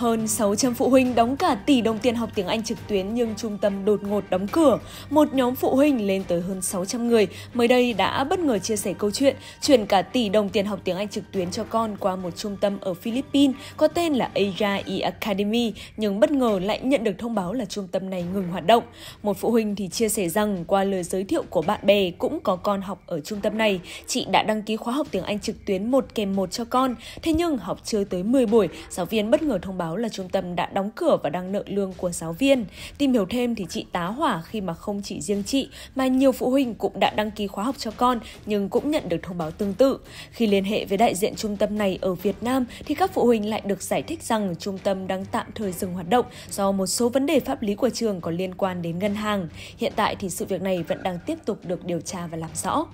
Hơn 600 phụ huynh đóng cả tỷ đồng tiền học tiếng Anh trực tuyến nhưng trung tâm đột ngột đóng cửa. Một nhóm phụ huynh lên tới hơn 600 người mới đây đã bất ngờ chia sẻ câu chuyện chuyển cả tỷ đồng tiền học tiếng Anh trực tuyến cho con qua một trung tâm ở Philippines có tên là Asia Academy nhưng bất ngờ lại nhận được thông báo là trung tâm này ngừng hoạt động. Một phụ huynh thì chia sẻ rằng qua lời giới thiệu của bạn bè cũng có con học ở trung tâm này, chị đã đăng ký khóa học tiếng Anh trực tuyến một kèm một cho con, thế nhưng học chưa tới 10 buổi, giáo viên bất ngờ thông báo báo là trung tâm đã đóng cửa và đang nợ lương của giáo viên. Tìm hiểu thêm thì chị tá hỏa khi mà không chỉ riêng chị mà nhiều phụ huynh cũng đã đăng ký khóa học cho con nhưng cũng nhận được thông báo tương tự. Khi liên hệ với đại diện trung tâm này ở Việt Nam thì các phụ huynh lại được giải thích rằng trung tâm đang tạm thời dừng hoạt động do một số vấn đề pháp lý của trường có liên quan đến ngân hàng. Hiện tại thì sự việc này vẫn đang tiếp tục được điều tra và làm rõ.